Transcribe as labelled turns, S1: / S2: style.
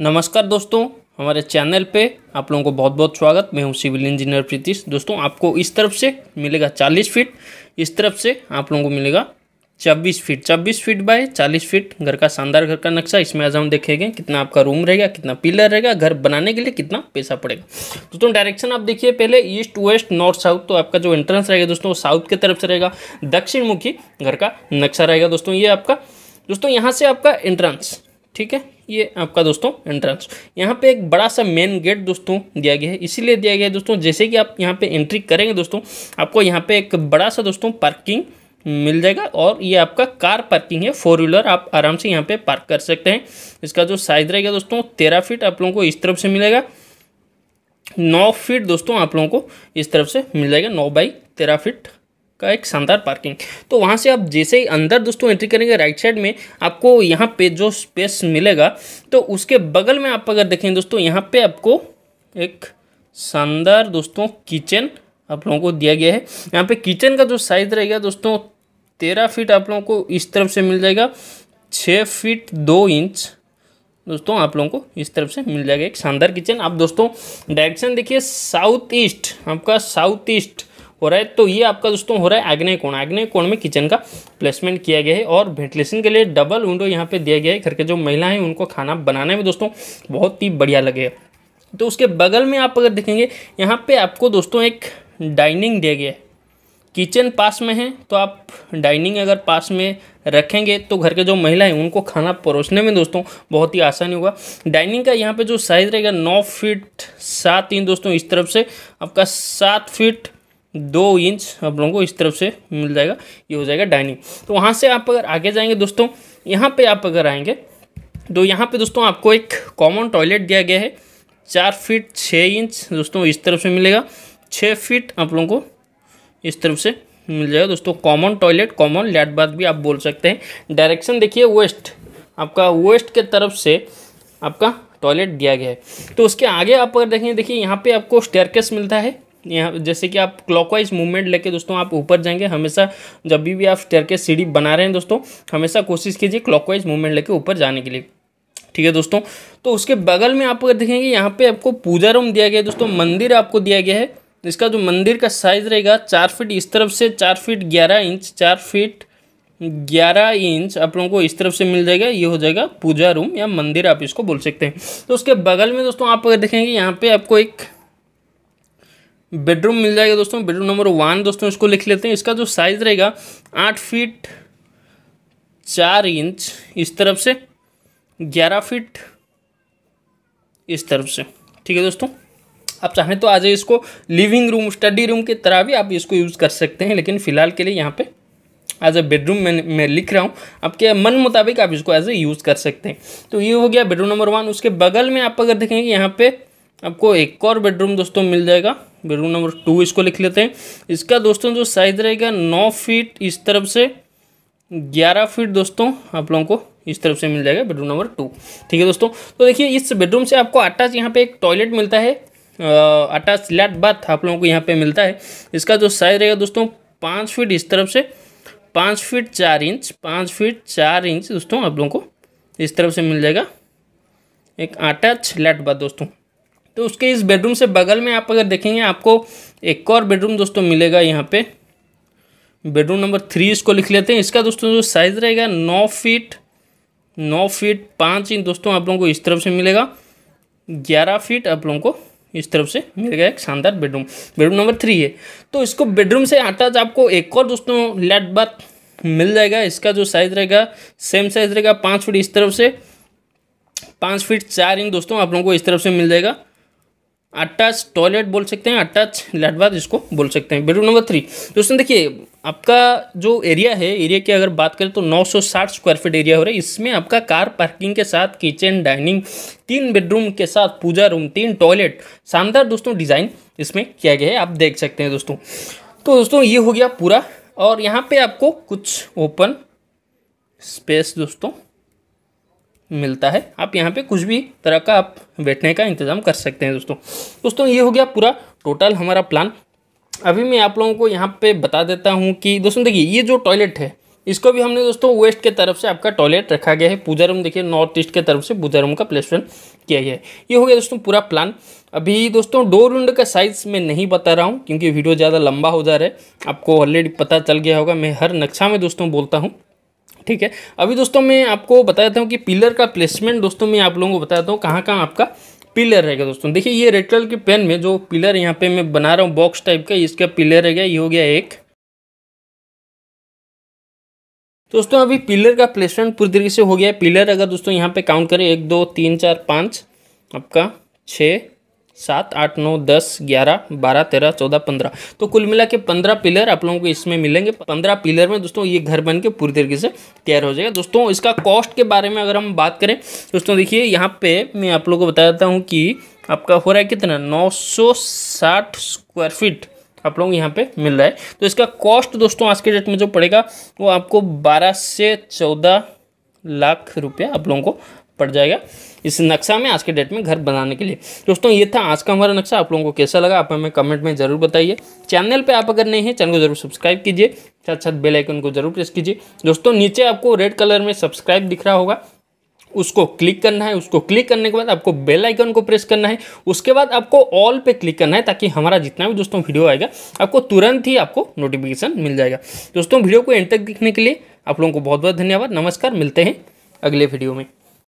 S1: नमस्कार दोस्तों हमारे चैनल पे आप लोगों को बहुत बहुत स्वागत मैं हूँ सिविल इंजीनियर प्रीतिश दोस्तों आपको इस तरफ से मिलेगा 40 फीट इस तरफ से आप लोगों को मिलेगा 26 फीट 26 फीट बाय 40 फीट घर का शानदार घर का नक्शा इसमें आज हम देखेंगे कितना आपका रूम रहेगा कितना पिलर रहेगा घर बनाने के लिए कितना पैसा पड़ेगा दोस्तों डायरेक्शन आप देखिए पहले ईस्ट वेस्ट नॉर्थ साउथ तो आपका जो एंट्रेंस रहेगा दोस्तों वो साउथ की तरफ से रहेगा दक्षिण मुखी घर का नक्शा रहेगा दोस्तों ये आपका दोस्तों यहाँ से आपका एंट्रेंस ठीक है ये आपका दोस्तों एंट्रेंस यहाँ पे एक बड़ा सा मेन गेट दोस्तों दिया गया है इसीलिए दिया गया है दोस्तों जैसे कि आप यहाँ पे एंट्री करेंगे दोस्तों आपको यहाँ पे एक बड़ा सा दोस्तों पार्किंग मिल जाएगा और ये आपका कार पार्किंग है फोर व्हीलर आप आराम से यहाँ पे पार्क कर सकते हैं इसका जो साइज रहेगा दोस्तों तेरह फीट आप लोगों को इस तरफ से मिलेगा नौ फीट दोस्तों आप लोगों को इस तरफ से मिल जाएगा नौ बाई तेरह फीट का एक शानदार पार्किंग तो वहाँ से आप जैसे ही अंदर दोस्तों एंट्री करेंगे राइट साइड में आपको यहाँ पे जो स्पेस मिलेगा तो उसके बगल में आप अगर देखें दोस्तों यहाँ पे आपको एक शानदार दोस्तों किचन आप लोगों को दिया गया है यहाँ पे किचन का जो साइज रहेगा दोस्तों तेरह फीट आप लोगों को इस तरफ से मिल जाएगा छः फीट दो इंच दोस्तों आप लोगों को इस तरफ से मिल जाएगा एक शानदार किचन आप दोस्तों डायरेक्शन देखिए साउथ ईस्ट आपका साउथ ईस्ट हो रहा है तो ये आपका दोस्तों हो रहा है आग्नेय कोण आग्नेय कोण में किचन का प्लेसमेंट किया गया है और वेंटिलेशन के लिए डबल विंडो यहाँ पे दिया गया है घर के जो महिला हैं उनको खाना बनाने में दोस्तों बहुत ही बढ़िया लगेगा तो उसके बगल में आप अगर देखेंगे यहाँ पे आपको दोस्तों एक डाइनिंग दिया गया है किचन पास में है तो आप डाइनिंग अगर पास में रखेंगे तो घर के जो महिला हैं उनको खाना परोसने में दोस्तों बहुत ही आसानी होगा डाइनिंग का यहाँ पे जो साइज़ रहेगा नौ फीट सात इंच दोस्तों इस तरफ से आपका सात फीट दो इंच आप लोगों को इस तरफ से मिल जाएगा ये हो जाएगा डाइनिंग तो वहाँ से आप अगर आगे जाएंगे दोस्तों यहाँ पे आप अगर आएंगे तो यहाँ पे दोस्तों आपको एक कॉमन टॉयलेट दिया गया है चार फीट छः इंच दोस्तों इस तरफ से मिलेगा छः फीट आप लोगों को इस तरफ से मिल जाएगा दोस्तों कॉमन टॉयलेट कॉमन लैट बाथ भी आप बोल सकते हैं डायरेक्शन देखिए वेस्ट आपका वेस्ट के तरफ से आपका टॉयलेट दिया गया है तो उसके आगे आप अगर देखेंगे देखिए यहाँ पे आपको स्टेयरकेस मिलता है यहाँ जैसे कि आप क्लॉकवाइज मूवमेंट लेके दोस्तों आप ऊपर जाएंगे हमेशा जब भी आप स्टेयर के सीढ़ी बना रहे हैं दोस्तों हमेशा कोशिश कीजिए क्लॉकवाइज मूवमेंट लेके ऊपर जाने के लिए ठीक है दोस्तों तो उसके बगल में आप अगर देखेंगे यहाँ पे आपको पूजा रूम दिया गया है दोस्तों मंदिर आपको दिया गया है इसका जो मंदिर का साइज रहेगा चार फीट इस तरफ से चार फीट ग्यारह इंच चार फीट ग्यारह इंच आप लोगों को इस तरफ से मिल जाएगा ये हो जाएगा पूजा रूम या मंदिर आप इसको बोल सकते हैं तो उसके बगल में दोस्तों आप अगर देखेंगे यहाँ पे आपको एक बेडरूम मिल जाएगा दोस्तों बेडरूम नंबर वन दोस्तों इसको लिख लेते हैं इसका जो साइज़ रहेगा आठ फीट चार इंच इस तरफ से ग्यारह फीट इस तरफ से ठीक है दोस्तों आप चाहें तो आज इसको लिविंग रूम स्टडी रूम की तरह भी आप इसको यूज़ कर सकते हैं लेकिन फ़िलहाल के लिए यहाँ पे एज ए बेडरूम में मैं लिख रहा हूँ आपके मन मुताबिक आप इसको एज ए यूज़ कर सकते हैं तो ये हो गया बेडरूम नंबर वन उसके बगल में आप अगर देखेंगे यहाँ पे आपको एक और बेडरूम दोस्तों मिल जाएगा बेडरूम नंबर टू इसको लिख लेते हैं इसका दोस्तों जो साइज रहेगा नौ फीट इस तरफ से ग्यारह फीट दोस्तों आप लोगों को इस तरफ से मिल जाएगा बेडरूम नंबर टू ठीक है दोस्तों तो देखिए इस बेडरूम से आपको अटैच यहाँ पे एक टॉयलेट मिलता है अटैच लैट बाथ आप लोगों को यहाँ पे मिलता है इसका जो साइज रहेगा दोस्तों पाँच फीट इस तरफ से पाँच फीट चार इंच पाँच फीट चार इंच दोस्तों आप लोगों को इस तरफ से मिल जाएगा एक अटैच लैट बाथ दोस्तों तो उसके इस बेडरूम से बगल में आप अगर देखेंगे आपको एक और बेडरूम दोस्तों मिलेगा यहाँ पे बेडरूम नंबर थ्री इसको लिख लेते हैं इसका दोस्तों जो साइज़ रहेगा नौ फीट नौ फीट पाँच इंच दोस्तों आप लोगों को इस तरफ से मिलेगा ग्यारह फीट आप लोगों को इस तरफ से मिल गया एक शानदार बेडरूम बेडरूम नंबर थ्री है तो इसको बेडरूम से अटैच आपको एक और दोस्तों लेट बाथ मिल जाएगा इसका जो साइज़ रहेगा सेम साइज़ रहेगा पाँच फीट इस तरफ से पाँच फीट चार इंच दोस्तों आप लोगों को इस तरफ से मिल जाएगा अटैच टॉयलेट बोल सकते हैं अटैच लैट बाथ बोल सकते हैं बेडरूम नंबर थ्री दोस्तों देखिए आपका जो एरिया है एरिया की अगर बात करें तो 960 स्क्वायर फीट एरिया हो रहा है इसमें आपका कार पार्किंग के साथ किचन डाइनिंग तीन बेडरूम के साथ पूजा रूम तीन टॉयलेट शानदार दोस्तों डिज़ाइन इसमें किया गया है आप देख सकते हैं दोस्तों तो दोस्तों ये हो गया पूरा और यहाँ पे आपको कुछ ओपन स्पेस दोस्तों मिलता है आप यहाँ पे कुछ भी तरह का आप बैठने का इंतज़ाम कर सकते हैं दोस्तों दोस्तों ये हो गया पूरा टोटल हमारा प्लान अभी मैं आप लोगों को यहाँ पे बता देता हूँ कि दोस्तों देखिए ये जो टॉयलेट है इसको भी हमने दोस्तों वेस्ट के तरफ से आपका टॉयलेट रखा गया है पूजा रूम देखिए नॉर्थ ईस्ट के तरफ से पूजा रूम का प्लेसमेंट किया गया है ये हो गया दोस्तों पूरा प्लान अभी दोस्तों डोर विंडो का साइज़ मैं नहीं बता रहा हूँ क्योंकि वीडियो ज़्यादा लंबा हो जा रहा है आपको ऑलरेडी पता चल गया होगा मैं हर नक्शा में दोस्तों बोलता हूँ ठीक है अभी दोस्तों मैं आपको देता हूँ कि पिलर का प्लेसमेंट दोस्तों मैं आप लोगों को बताता हूँ कहाँ कहाँ आपका पिलर रहेगा दोस्तों देखिए ये रेड कलर के पेन में जो पिलर यहाँ पे मैं बना रहा हूँ बॉक्स टाइप का इसका पिलर रहेगा ये हो गया एक दोस्तों अभी पिलर का प्लेसमेंट पूरी तरीके से हो गया है पिलर अगर दोस्तों यहाँ पे काउंट करें एक दो तीन चार पाँच आपका छः सात आठ नौ दस ग्यारह बारह तेरह चौदह पंद्रह तो कुल मिला के पंद्रह पिलर आप लोगों को इसमें मिलेंगे पंद्रह पिलर में दोस्तों ये घर बन के पूरी तरीके से तैयार हो जाएगा दोस्तों इसका कॉस्ट के बारे में अगर हम बात करें दोस्तों देखिए यहाँ पे मैं आप लोगों को बता देता हूँ कि आपका हो रहा है कितना नौ स्क्वायर फीट आप लोग यहाँ पे मिल रहा है तो इसका कॉस्ट दोस्तों आज के डेट में जो पड़ेगा वो आपको बारह से चौदह लाख रुपया आप लोगों को पड़ जाएगा इस नक्शा में आज के डेट में घर बनाने के लिए दोस्तों ये था आज का हमारा नक्शा आप लोगों को कैसा लगा आप हमें कमेंट में ज़रूर बताइए चैनल पे आप अगर नए हैं चैनल को जरूर सब्सक्राइब कीजिए साथ साथ बेल आइकन को जरूर प्रेस कीजिए दोस्तों नीचे आपको रेड कलर में सब्सक्राइब दिख रहा होगा उसको क्लिक करना है उसको क्लिक करने के बाद आपको बेल आइकन को प्रेस करना है उसके बाद आपको ऑल पे क्लिक करना है ताकि हमारा जितना भी दोस्तों वीडियो आएगा आपको तुरंत ही आपको नोटिफिकेशन मिल जाएगा दोस्तों वीडियो को एंड तक देखने के लिए आप लोगों को बहुत बहुत धन्यवाद नमस्कार मिलते हैं अगले वीडियो में